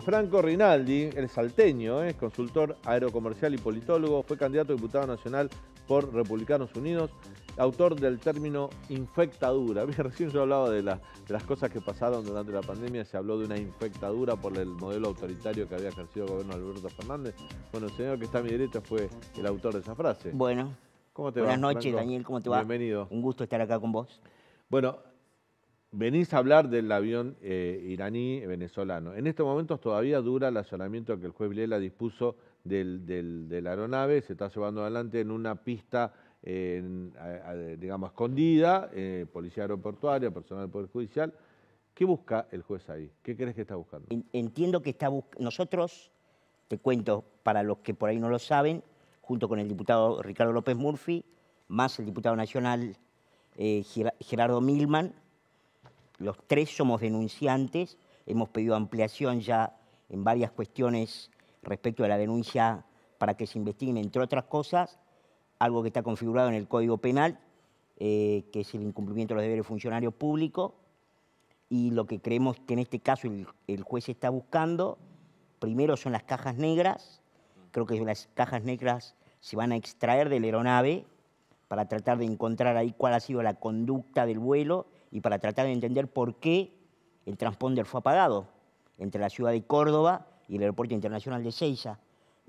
Franco Rinaldi, el salteño, eh, es consultor aerocomercial y politólogo, fue candidato a diputado nacional por Republicanos Unidos, autor del término infectadura. recién yo hablaba de, las cosas que pasaron durante la pandemia, se habló de una infectadura por el modelo autoritario que había ejercido el gobierno de Alberto Fernández. Bueno, el señor que está a mi derecha fue el autor de esa frase. Bueno. ¿Cómo te va, Buenas noches, Daniel, ¿cómo te va? Bienvenido. Un gusto estar acá con vos. Bueno, venís a hablar del avión eh, iraní-venezolano. Eh, en estos momentos todavía dura el allanamiento que el juez Vilela dispuso del, de la aeronave, se está llevando adelante en una pista, digamos, escondida, eh, policía aeroportuaria, personal del Poder Judicial. ¿Qué busca el juez ahí? ¿Qué crees que está buscando? Entiendo que está buscando... Nosotros, te cuento, para los que por ahí no lo saben, junto con el diputado Ricardo López Murphy, más el diputado nacional Gerardo Milman, los tres somos denunciantes, hemos pedido ampliación ya en varias cuestiones respecto a la denuncia para que se investiguen, entre otras cosas, algo que está configurado en el Código Penal, eh, que es el incumplimiento de los deberes funcionario público, y lo que creemos que en este caso el, juez está buscando, primero son las cajas negras, creo que las cajas negras se van a extraer del aeronave para tratar de encontrar ahí cuál ha sido la conducta del vuelo y para tratar de entender por qué el transponder fue apagado entre la ciudad de Córdoba y el Aeropuerto Internacional de Ceiza.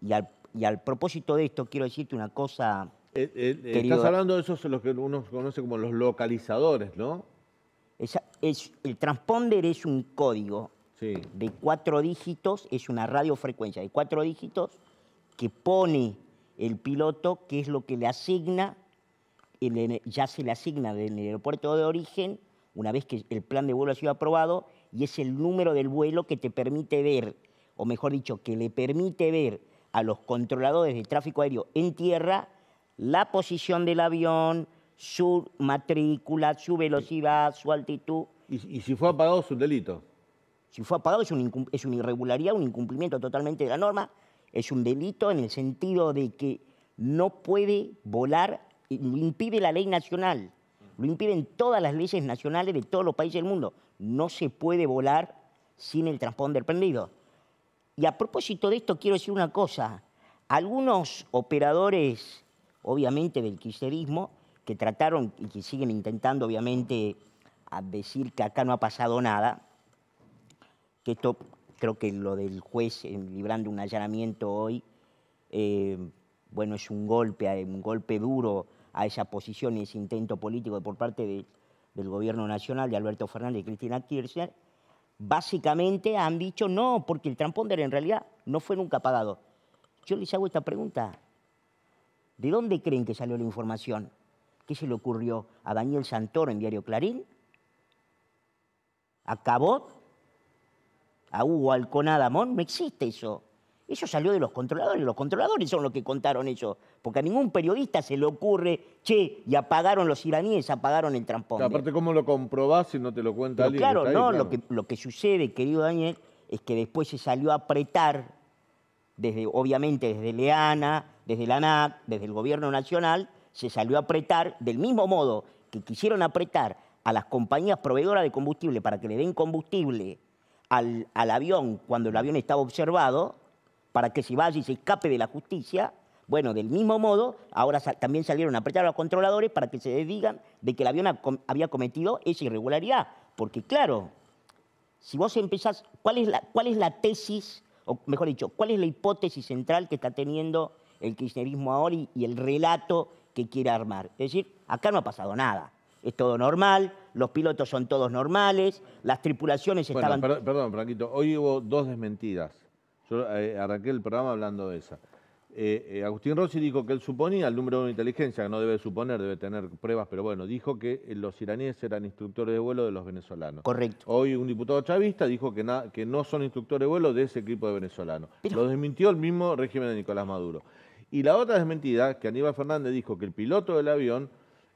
Y al, y al propósito de esto quiero decirte una cosa... Eh, eh, eh, estás hablando de esos los que uno conoce como los localizadores, ¿no? el transponder es un código de cuatro dígitos, es una radiofrecuencia de cuatro dígitos que pone el piloto, que es lo que le asigna, ya se le asigna del aeropuerto de origen una vez que el plan de vuelo ha sido aprobado, y es el número del vuelo que te permite ver, o mejor dicho, que le permite ver a los controladores de tráfico aéreo en tierra la posición del avión, su matrícula, su velocidad, su altitud. ¿Y, si fue apagado es un delito? Si fue apagado es, es una irregularidad, un incumplimiento totalmente de la norma, es un delito en el sentido de que no puede volar, impide la ley nacional lo impiden todas las leyes nacionales de todos los países del mundo. No se puede volar sin el transponder prendido. Y a propósito de esto quiero decir una cosa. Algunos operadores, obviamente del kirchnerismo, que trataron y que siguen intentando, obviamente, a decir que acá no ha pasado nada, que esto, creo que lo del juez eh, librando un allanamiento hoy, eh, bueno, es un golpe, eh, un golpe duro a esa posición y ese intento político por parte del gobierno nacional de Alberto Fernández y Cristina Kirchner, básicamente han dicho no, porque el tramponder en realidad no fue nunca pagado. Yo les hago esta pregunta. ¿De dónde creen que salió la información? ¿Qué se le ocurrió a Daniel Santoro en Diario Clarín? ¿A Cabot? ¿A Hugo Alconada No existe eso. Eso salió de los controladores, los controladores son los que contaron eso, porque a ningún periodista se le ocurre, che, y apagaron los iraníes, apagaron el transporte aparte, ¿cómo lo comprobás si no te lo cuenta alguien? Claro, no, Lo, que, sucede, querido Daniel, es que después se salió a apretar, desde, obviamente desde Leana, desde la ANAC, desde el gobierno nacional, se salió a apretar del mismo modo que quisieron apretar a las compañías proveedoras de combustible para que le den combustible al avión cuando el avión estaba observado, para que se vaya y se escape de la justicia, bueno, del mismo modo, ahora también salieron a apretar a los controladores para que se digan de que el avión había cometido esa irregularidad. Porque claro, si vos empezás, ¿cuál es la, tesis, o mejor dicho, cuál es la hipótesis central que está teniendo el kirchnerismo ahora y, el relato que quiere armar? Es decir, acá no ha pasado nada es todo normal, los pilotos son todos normales, las tripulaciones estaban... perdón, Franquito, hoy hubo dos desmentidas. Yo eh, arranqué el programa hablando de esa. Eh, eh, Agustín Rossi dijo que él suponía el número de inteligencia, que no debe suponer, debe tener pruebas, pero bueno, dijo que los iraníes eran instructores de vuelo de los venezolanos. Correcto. Hoy un diputado chavista dijo que, no son instructores de vuelo de ese equipo de venezolanos. Lo desmintió el mismo régimen de Nicolás Maduro. Y la otra desmentida, que Aníbal Fernández dijo que el piloto del avión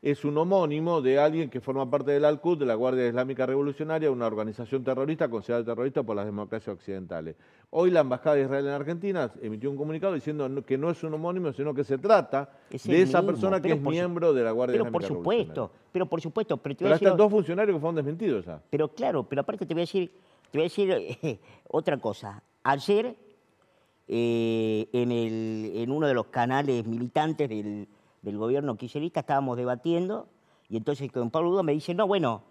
es un homónimo de alguien que forma parte del al de la Guardia Islámica Revolucionaria, una organización terrorista considerada terrorista por las democracias occidentales. Hoy la Embajada de Israel en Argentina emitió un comunicado diciendo que no es un homónimo, sino que se trata de esa persona que es miembro de la Guardia Islámica por supuesto, Pero por supuesto, pero te voy a decir... dos funcionarios que fueron desmentidos ya. Pero claro, pero aparte te voy a decir, eh, otra cosa. Ayer, eh, en uno de los canales militantes del del gobierno kirchnerista, estábamos debatiendo, y entonces con Pablo Duda me dice, no, bueno,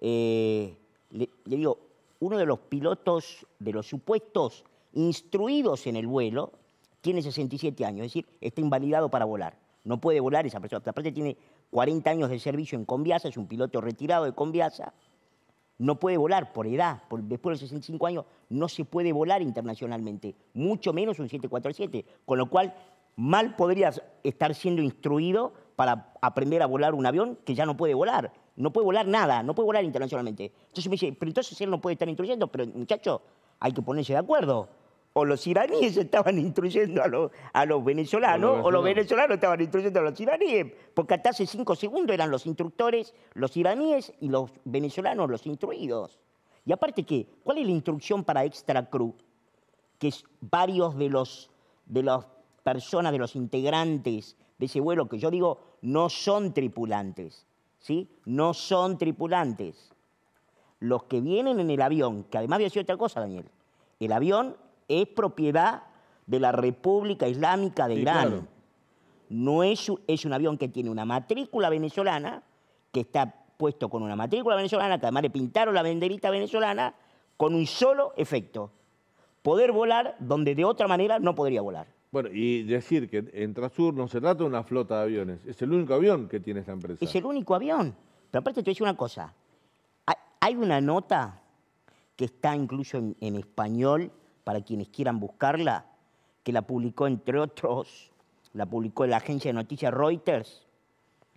eh, le, digo, uno de los pilotos, de los supuestos instruidos en el vuelo, tiene 67 años, es decir, está invalidado para volar. No puede volar esa persona. Aparte tiene 40 años de servicio en Conviasa, es un piloto retirado de Conviasa. No puede volar por edad, después de los 65 años no se puede volar internacionalmente, mucho menos un 747, con lo cual mal podría estar siendo instruido para aprender a volar un avión que ya no puede volar. No puede volar nada, no puede volar internacionalmente. Entonces me dice, pero entonces él no puede estar instruyendo, pero muchacho, hay que ponerse de acuerdo. O los iraníes estaban instruyendo a, los, venezolanos, o los venezolanos estaban instruyendo a los iraníes, porque hasta hace cinco segundos eran los instructores, los iraníes y los venezolanos los instruidos. Y aparte que, ¿cuál es la instrucción para Extra Crew? Que es varios de los, de los personas, de los integrantes de ese vuelo, que yo digo, no son tripulantes, ¿sí? No son tripulantes. Los que vienen en el avión, que además había sido otra cosa, Daniel, el avión es propiedad de la República Islámica de Irán. No es, es un avión que tiene una matrícula venezolana, que está puesto con una matrícula venezolana, que además le pintaron la venderita venezolana, con un solo efecto, poder volar donde de otra manera no podría volar. Bueno, y decir que en Trasur no se trata de una flota de aviones, es el único avión que tiene esta empresa. Es el único avión. Pero aparte te voy a decir una cosa. Hay una nota que está incluso en, español, para quienes quieran buscarla, que la publicó, entre otros, la publicó la agencia de noticias Reuters,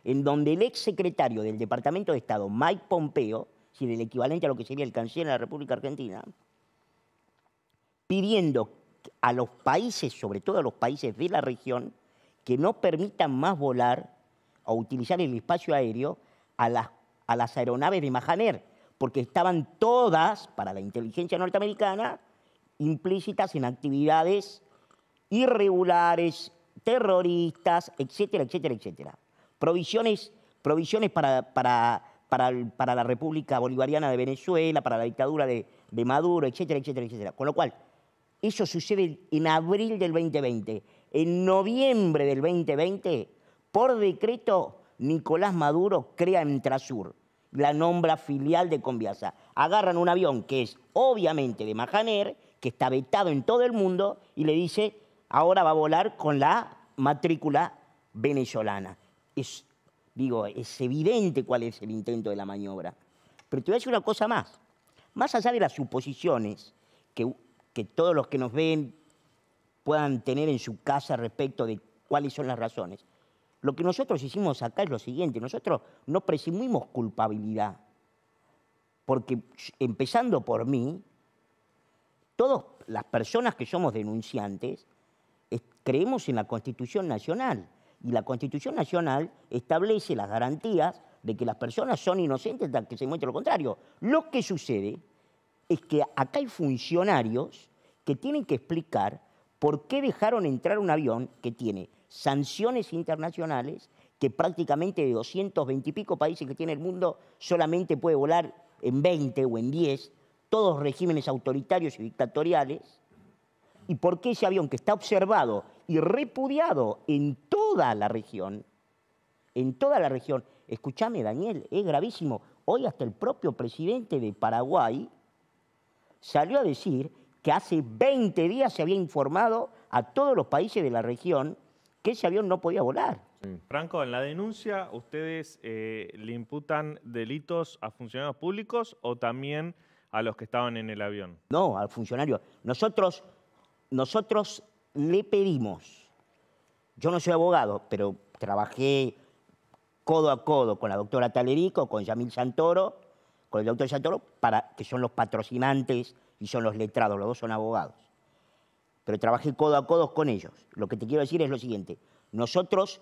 en donde el ex secretario del Departamento de Estado, Mike Pompeo, si el equivalente a lo que sería el canciller de la República Argentina, pidiendo a los países, sobre todo a los países de la región, que no permitan más volar o utilizar el espacio aéreo a las, a las aeronaves de Majaner, porque estaban todas, para la inteligencia norteamericana, implícitas en actividades irregulares, terroristas, etcétera, etcétera, etcétera. Provisiones, provisiones para, para, la República Bolivariana de Venezuela, para la dictadura de, de Maduro, etcétera, etcétera, etcétera. Con lo cual, eso sucede en abril del 2020. En noviembre del 2020, por decreto, Nicolás Maduro crea Entrasur, la nombra filial de Conviasa. Agarran un avión que es obviamente de Majaner, que está vetado en todo el mundo, y le dice, ahora va a volar con la matrícula venezolana. Es, digo, es evidente cuál es el intento de la maniobra. Pero te voy a decir una cosa más. Más allá de las suposiciones que que todos los que nos ven puedan tener en su casa respecto de cuáles son las razones. Lo que nosotros hicimos acá es lo siguiente, nosotros no presumimos culpabilidad, porque empezando por mí, todas las personas que somos denunciantes creemos en la Constitución Nacional, y la Constitución Nacional establece las garantías de que las personas son inocentes hasta que se muestre lo contrario. Lo que sucede es que acá hay funcionarios que tienen que explicar por qué dejaron entrar un avión que tiene sanciones internacionales, que prácticamente de 220 y pico países que tiene el mundo solamente puede volar en 20 o en 10, todos regímenes autoritarios y dictatoriales, y por qué ese avión que está observado y repudiado en toda la región, en toda la región, escúchame Daniel, es gravísimo, hoy hasta el propio presidente de Paraguay, salió a decir que hace 20 días se había informado a todos los países de la región que ese avión no podía volar. Franco, en la denuncia, ¿ustedes eh, le imputan delitos a funcionarios públicos o también a los que estaban en el avión? No, al funcionario. Nosotros, nosotros le pedimos, yo no soy abogado, pero trabajé codo a codo con la doctora Talerico, con Yamil Santoro, con el doctor Santoro, para, que son los patrocinantes y son los letrados, los dos son abogados. Pero trabajé codo a codo con ellos. Lo que te quiero decir es lo siguiente, nosotros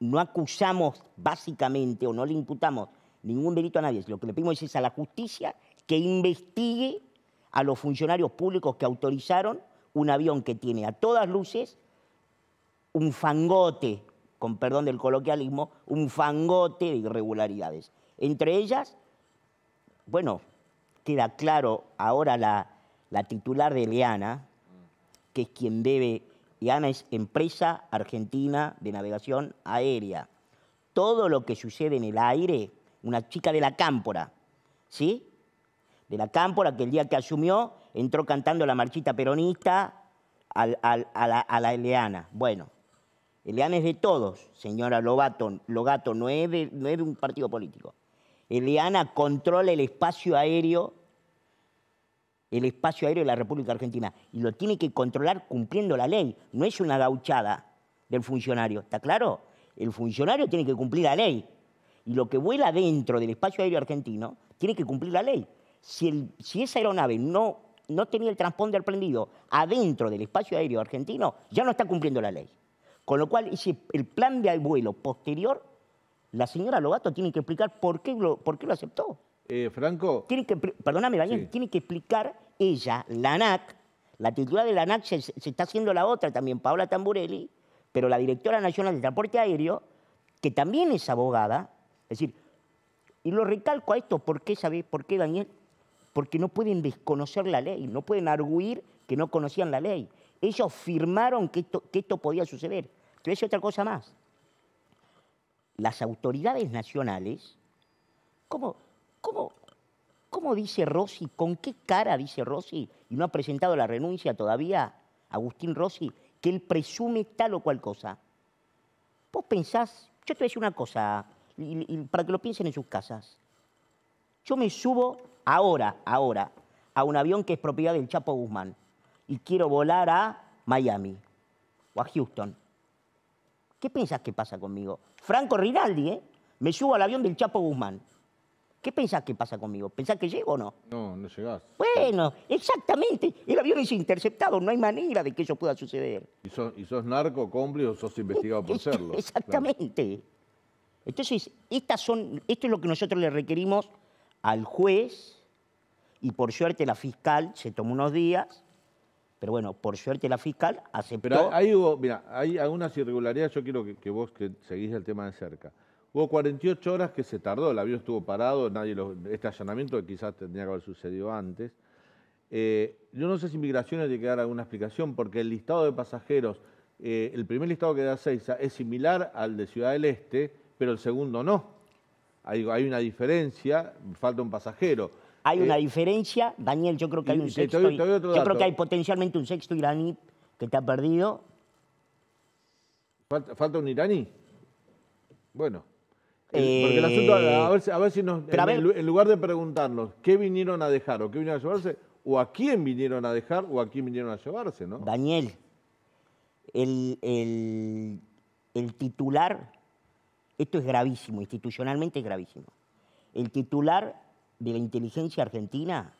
no acusamos básicamente o no le imputamos ningún delito a nadie, lo que le pedimos es a la justicia que investigue a los funcionarios públicos que autorizaron un avión que tiene a todas luces un fangote, con perdón del coloquialismo, un fangote de irregularidades. Entre ellas, bueno, queda claro ahora la, titular de Leana, que es quien debe, Leana es empresa argentina de navegación aérea. Todo lo que sucede en el aire, una chica de la cámpora, ¿sí? De la cámpora que el día que asumió entró cantando la marchita peronista a, la, Eliana. Bueno, Eliana es de todos, señora Lobato. Logato no es de un partido político. Eliana controla el espacio aéreo, el espacio aéreo de la República Argentina, y lo tiene que controlar cumpliendo la ley, no es una gauchada del funcionario, ¿está claro? El funcionario tiene que cumplir la ley, y lo que vuela dentro del espacio aéreo argentino tiene que cumplir la ley. Si, el, si esa aeronave no, no tenía el transponder prendido adentro del espacio aéreo argentino, ya no está cumpliendo la ley. Con lo cual, el plan de vuelo posterior la señora Logato tiene que explicar por qué lo, por qué lo aceptó. Eh, Franco. Tiene que, perdóname, Daniel, tiene que explicar ella, la ANAC, la titular de la ANAC se, está haciendo la otra también, Paola Tamburelli, pero la directora nacional de transporte aéreo, que también es abogada, es decir, y lo recalco a esto, ¿por qué, por qué, Daniel? Porque no pueden desconocer la ley, no pueden arguir que no conocían la ley. Ellos firmaron que esto, que esto podía suceder. Pero es otra cosa más las autoridades nacionales, ¿cómo, cómo, cómo dice Rossi, con qué cara dice Rossi, y no ha presentado la renuncia todavía, Agustín Rossi, que él presume tal o cual cosa? Vos pensás, yo te voy a decir una cosa, para que lo piensen en sus casas. Yo me subo ahora, ahora, a un avión que es propiedad del Chapo Guzmán y quiero volar a Miami o a Houston. ¿Qué pensás que pasa conmigo? Franco Rinaldi, ¿eh? Me subo al avión del Chapo Guzmán. ¿Qué pensás que pasa conmigo? ¿Pensás que llego o no? No, no llegás. Bueno, exactamente. El avión es interceptado, no hay manera de que eso pueda suceder. ¿Y sos, narco, cómplice o sos investigado por serlo? Exactamente. Entonces, estas son, esto es lo que nosotros le requerimos al juez y por suerte la fiscal se tomó unos días pero bueno, por suerte la fiscal aceptó. Pero hubo, mira, hay algunas irregularidades, yo quiero que, vos que seguís el tema de cerca. Hubo 48 horas que se tardó, el avión estuvo parado, nadie lo, este allanamiento quizás tendría que haber sucedido antes. Eh, yo no sé si Migraciones tiene que dar alguna explicación, porque el listado de pasajeros, eh, el primer listado que da Seiza es similar al de Ciudad del Este, pero el segundo no. hay una diferencia, falta un pasajero. Hay una eh, diferencia. Daniel, yo creo que hay un sexto. yo creo que hay potencialmente un sexto iraní que te ha perdido. ¿Falta, un iraní? Bueno. Eh, eh, porque el asunto, a ver, si nos. En, lugar de preguntarnos qué vinieron a dejar o qué vinieron a llevarse, o a quién vinieron a dejar o a quién vinieron a llevarse, ¿no? Daniel, el, el, el titular, esto es gravísimo, institucionalmente es gravísimo. El titular de la inteligencia argentina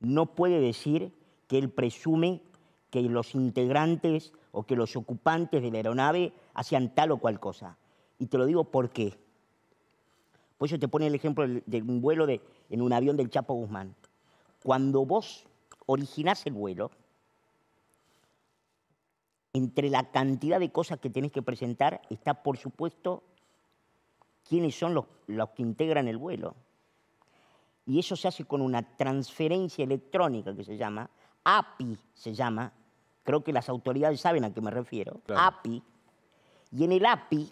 no puede decir que él presume que los integrantes o que los ocupantes de la aeronave hacían tal o cual cosa. Y te lo digo por qué. Por eso te pone el ejemplo de un vuelo de, en un avión del Chapo Guzmán. Cuando vos originás el vuelo, entre la cantidad de cosas que tenés que presentar está, por supuesto, quiénes son los, los que integran el vuelo. Y eso se hace con una transferencia electrónica que se llama, API se llama, creo que las autoridades saben a qué me refiero, API. Y en el API,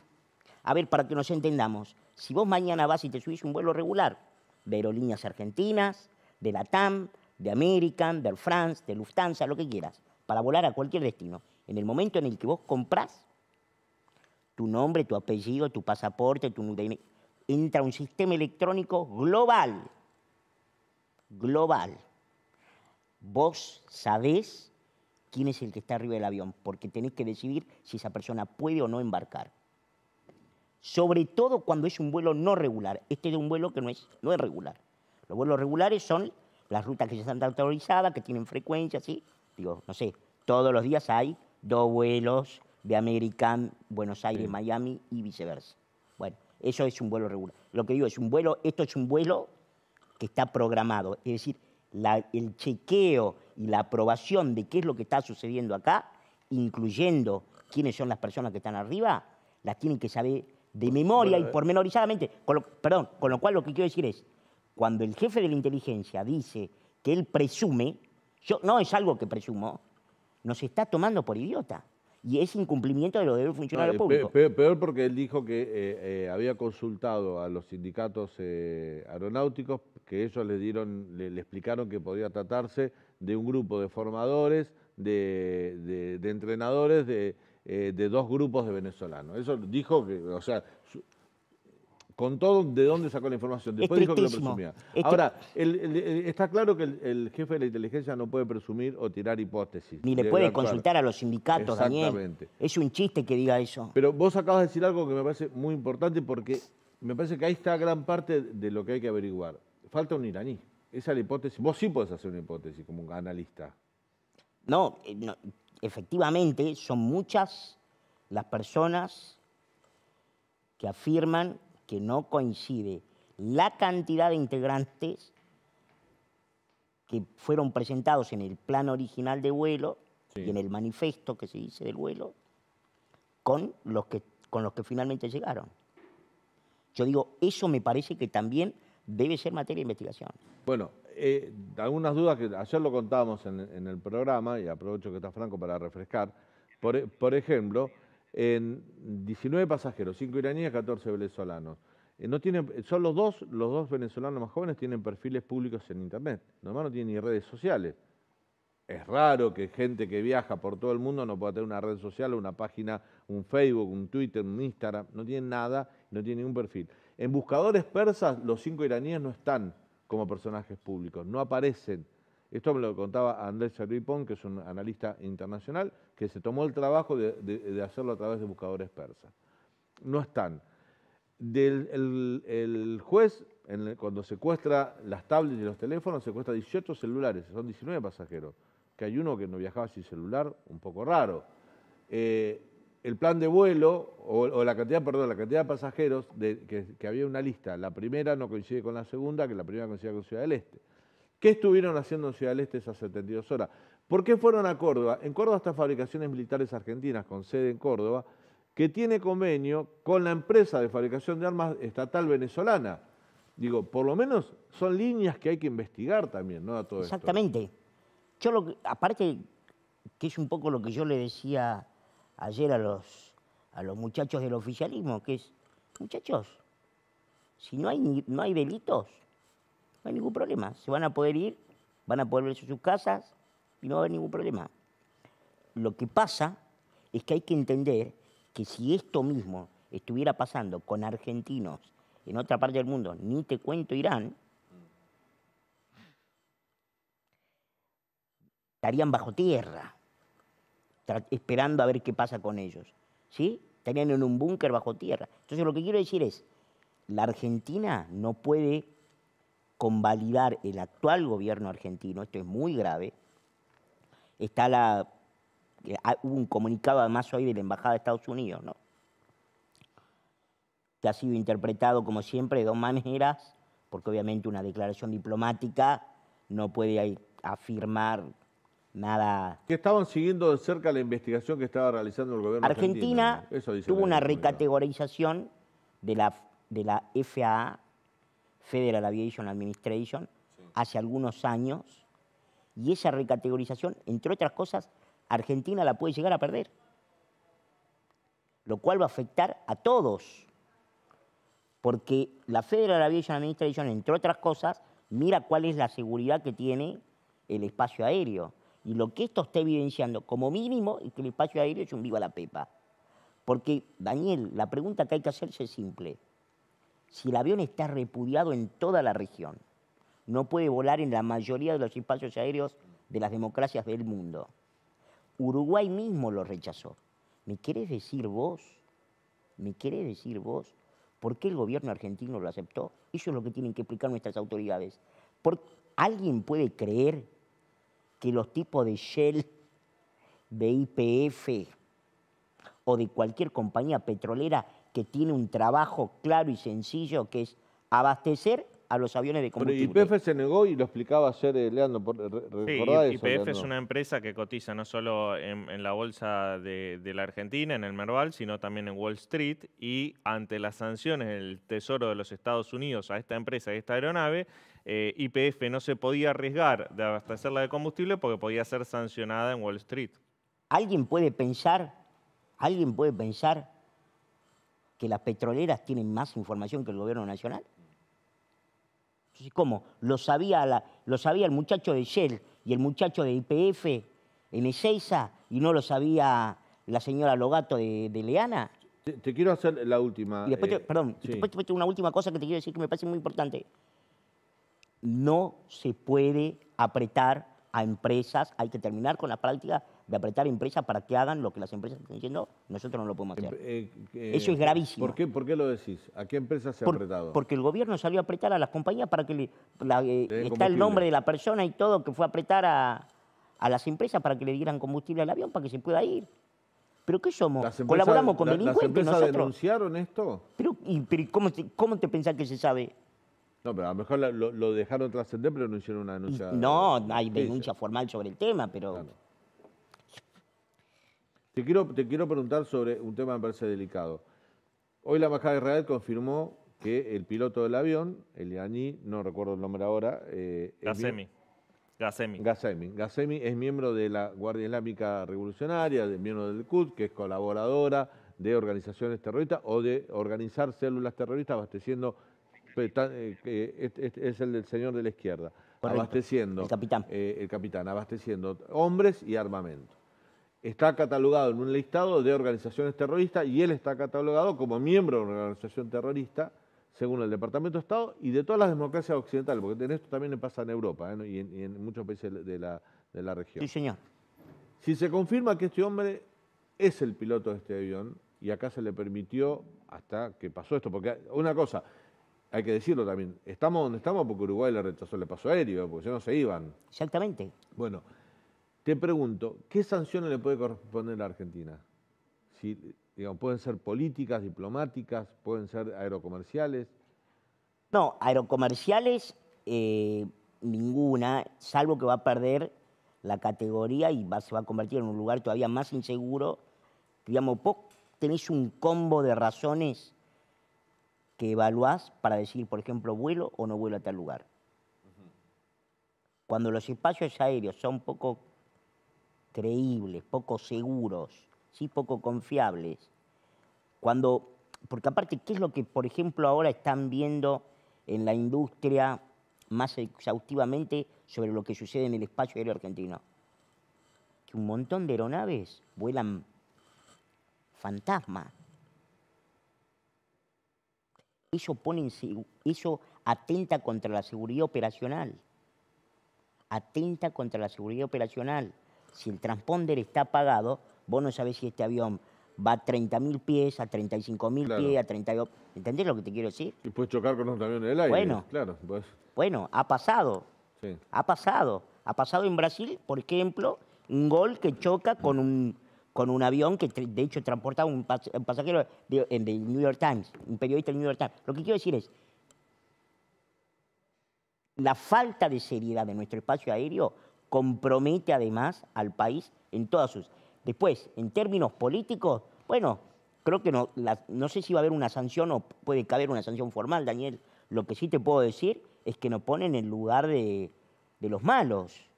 a ver, para que nos entendamos, si vos mañana vas y te subís un vuelo regular de aerolíneas argentinas, de Latam, TAM, de American, de Air France, de Lufthansa, lo que quieras, para volar a cualquier destino, en el momento en el que vos comprás, tu nombre, tu apellido, tu pasaporte, tu entra un sistema electrónico global. Global. Vos sabés quién es el que está arriba del avión, porque tenés que decidir si esa persona puede o no embarcar. Sobre todo cuando es un vuelo no regular. Este es un vuelo que no es, no es regular. Los vuelos regulares son las rutas que ya están autorizadas, que tienen frecuencia, ¿sí? Digo, no sé, todos los días hay dos vuelos de American, Buenos Aires, Miami y viceversa. Bueno, eso es un vuelo regular. Lo que digo es un vuelo, esto es un vuelo que está programado. Es decir, el chequeo y la aprobación de qué es lo que está sucediendo acá, incluyendo quiénes son las personas que están arriba, las tienen que saber de memoria y eh. pormenorizadamente. perdón, con lo cual lo que quiero decir es, cuando el jefe de la inteligencia dice que él presume, yo no es algo que presumo, nos está tomando por idiota y es incumplimiento de los deberes funcionarios públicos. Peor, porque él dijo que eh, eh, había consultado a los sindicatos eh, aeronáuticos, que ellos le dieron, le, explicaron que podía tratarse de un grupo de formadores, de, entrenadores, de, dos grupos de venezolanos. Eso dijo que, o sea, con todo de dónde sacó la información. Después dijo que lo presumía. Ahora, está claro que el, jefe de la inteligencia no puede presumir o tirar hipótesis. Ni le puede consultar a los sindicatos, Exactamente. Es un chiste que diga eso. Pero vos acabas de decir algo que me parece muy importante porque me parece que ahí está gran parte de lo que hay que averiguar. Falta un iraní. Esa es la hipótesis. Vos sí podés hacer una hipótesis como un analista. no eh, efectivamente son muchas las personas que afirman que no coincide la cantidad de integrantes que fueron presentados en el plan original de vuelo y en el manifesto que se dice del vuelo con los que, con los que finalmente llegaron. Yo digo, eso me parece que también debe ser materia de investigación. Bueno, eh, algunas dudas que ayer lo contábamos en, el programa, y aprovecho que está Franco para refrescar. Por, por ejemplo, en 19 pasajeros, 5 iraníes, 14 venezolanos. Eh, no tienen, eh, son los dos, los dos venezolanos más jóvenes tienen perfiles públicos en internet. Nomás no tienen ni redes sociales. Es raro que gente que viaja por todo el mundo no pueda tener una red social, una página, un Facebook, un Twitter, un Instagram. No tienen nada, no tienen ningún perfil. En buscadores persas, los cinco iraníes no están como personajes públicos, no aparecen. Esto me lo contaba Andrés Servipón, que es un analista internacional, que se tomó el trabajo de, hacerlo a través de buscadores persas. No están. Del, el, juez, cuando secuestra las tablets y los teléfonos, secuestra 18 celulares, son 19 pasajeros, que hay uno que no viajaba sin celular, un poco raro. Eh, el plan de vuelo, o, la cantidad, perdón, la cantidad de pasajeros, que, que había una lista, la primera no coincide con la segunda, que la primera coincide con Ciudad del Este. ¿Qué estuvieron haciendo en Ciudad del Este esas 72 horas? ¿Por qué fueron a Córdoba? En Córdoba están Fabricaciones Militares Argentinas, con sede en Córdoba, que tiene convenio con la empresa de fabricación de armas estatal venezolana. Digo, por lo menos son líneas que hay que investigar también, ¿no? A todo Exactamente. Yo, lo que, aparte, que es un poco lo que yo le decía ayer a los, a los muchachos del oficialismo, que es, muchachos, si no hay, no hay delitos, hay ningún problema. Se van a poder ir, van a poder ver sus casas y no va a haber ningún problema. Lo que pasa es que hay que entender que si esto mismo estuviera pasando con argentinos en otra parte del mundo, ni te cuento Irán, estarían bajo tierra, esperando a ver qué pasa con ellos. ¿Sí? Estarían en un búnker bajo tierra. Entonces lo que quiero decir es, la Argentina no puede convalidar el actual gobierno argentino, esto es muy grave, está la, eh, ah, hubo un comunicado además hoy de la Embajada de Estados Unidos, ¿no? que ha sido interpretado como siempre de dos maneras, porque obviamente una declaración diplomática no puede eh, afirmar nada. Que estaban siguiendo de cerca la investigación que estaba realizando el gobierno argentino. Eso tuvo una recategorización de la, de la FAA Federal Aviation Administration hace algunos años y esa recategorización, entre otras cosas, Argentina la puede llegar a perder, lo cual va a afectar a todos, porque la Federal Aviation Administration, entre otras cosas, mira cuál es la seguridad que tiene el espacio aéreo. Y lo que esto está evidenciando como mínimo es que el espacio aéreo es un viva la pepa. Porque, Daniel, la pregunta que hay que hacerse es simple si el avión está repudiado en toda la región, no puede volar en la mayoría de los espacios aéreos de las democracias del mundo. Uruguay mismo lo rechazó. ¿Me querés decir vos? ¿Me querés decir vos? ¿Por qué el gobierno argentino lo aceptó? Eso es lo que tienen que explicar nuestras autoridades. ¿Por ¿Alguien puede creer que los tipos de Shell, de IPF o de cualquier compañía petrolera que tiene un trabajo claro y sencillo que es abastecer a los aviones de combustible. Pero IPF se negó y lo explicaba ayer eh, Leandro. Sí, es una empresa que cotiza no solo en, la bolsa de, la Argentina, en el Merval, sino también en Wall Street. Y ante las sanciones del Tesoro de los Estados Unidos a esta empresa y a esta aeronave, eh, IPF no se podía arriesgar de abastecerla de combustible porque podía ser sancionada en Wall Street. ¿Alguien puede pensar, alguien puede pensar que las petroleras tienen más información que el gobierno nacional? ¿cómo? ¿Lo sabía, lo sabía el muchacho de Shell y el muchacho de IPF en Ezeiza y no lo sabía la señora Logato de, Leana? Te, quiero hacer la última. Y después eh, perdón, una última cosa que te quiero decir que me parece muy importante. No se puede apretar a empresas, hay que terminar con la práctica de apretar a empresas para que hagan lo que las empresas están diciendo, nosotros no lo podemos hacer. Em, eh, eh, Eso es gravísimo. ¿Por qué, lo decís? ¿A qué empresas se ha apretado? Porque el gobierno salió a apretar a las compañías para que le, eh, está el nombre de la persona y todo, que fue a apretar a, las empresas para que le dieran combustible al avión para que se pueda ir. ¿Pero qué somos? ¿Colaboramos con delincuentes ¿Las empresas nosotros? denunciaron esto? y, ¿cómo, cómo te pensás que se sabe? No, pero a lo mejor lo, dejaron trascender, pero no hicieron una denuncia. No, hay denuncia formal sobre el tema, pero. Te quiero, te quiero preguntar sobre un tema que me parece delicado. Hoy la Embajada de Israel confirmó que el piloto del avión, el no recuerdo el nombre ahora. Eh, Gassemi. Gassemi. Gassemi es miembro de la Guardia Islámica Revolucionaria, miembro del CUT, que es colaboradora de organizaciones terroristas o de organizar células terroristas abasteciendo eh, es el del señor de la izquierda, abasteciendo. El capitán. Eh, el capitán, abasteciendo hombres y armamento. Está catalogado en un listado de organizaciones terroristas y él está catalogado como miembro de una organización terrorista, según el Departamento de Estado y de todas las democracias occidentales, porque en esto también le pasa en Europa eh, y, en, muchos países de la, de la región. Sí, señor. Si se confirma que este hombre es el piloto de este avión, y acá se le permitió hasta que pasó esto, porque una cosa, hay que decirlo también, estamos donde estamos porque Uruguay le rechazó el paso aéreo, porque ya no se iban. Exactamente. Bueno, te pregunto, ¿qué sanciones le puede corresponder a Argentina? digamos, pueden ser políticas, diplomáticas, pueden ser aerocomerciales. No, aerocomerciales eh, ninguna, salvo que va a perder la categoría y se va a convertir en un lugar todavía más inseguro. Digamos, vos tenés un combo de razones que evaluás para decir, por ejemplo, vuelo o no vuelo a tal lugar. Cuando los espacios aéreos son poco creíbles, poco seguros, sí, poco confiables, cuando, porque aparte, ¿qué es lo que, por ejemplo, ahora están viendo en la industria más exhaustivamente sobre lo que sucede en el espacio aéreo argentino? Que un montón de aeronaves vuelan fantasmas. Eso, atenta contra la seguridad operacional. Atenta contra la seguridad operacional. Si el transponder está apagado, vos no sabés si este avión va a 30.000 pies, a 35.000 mil pies, a 32... ¿Entendés lo que te quiero decir? Y puedes chocar con otro avión en el aire. Bueno, claro, pues. bueno ha pasado. Ha pasado. Ha pasado en Brasil, por ejemplo, un gol que choca con un con un avión que de hecho transportaba un, pasajero del New York Times, un periodista del New York Times. Lo que quiero decir es, la falta de seriedad de nuestro espacio aéreo compromete además al país en todas sus... Después, en términos políticos, bueno, creo que no, no sé si va a haber una sanción o puede caber una sanción formal, Daniel. Lo que sí te puedo decir es que nos ponen en lugar de, de los malos,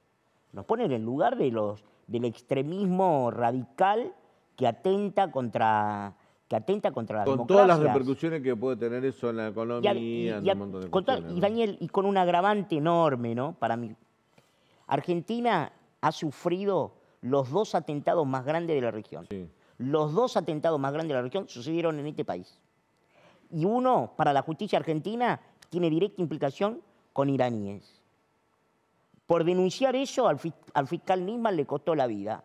nos ponen en lugar de los, del extremismo radical que atenta contra que atenta contra Con todas las repercusiones que puede tener eso en la economía, y, con Daniel, y con un agravante enorme, ¿no? Para mí, Argentina ha sufrido los dos atentados más grandes de la región. Los dos atentados más grandes de la región sucedieron en este país. Y uno, para la justicia argentina, tiene directa implicación con iraníes. Por denunciar eso al, fiscal Nisman le costó la vida.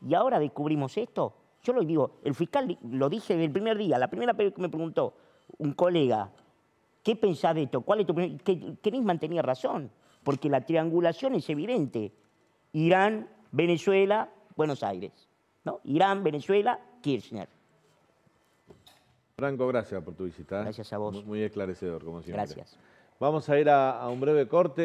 Y ahora descubrimos esto. Yo lo digo, el fiscal lo dije el primer día, la primera vez que me preguntó un colega, ¿qué pensás de esto? ¿Cuál es tu opinión? que Nisman tenía razón, porque la triangulación es evidente. Irán, Venezuela, Buenos Aires. ¿no? Irán, Venezuela, Kirchner. Franco, gracias por tu visita. ¿eh? Gracias a vos. Muy, esclarecedor, como siempre. Gracias. Vamos a ir a un breve corte.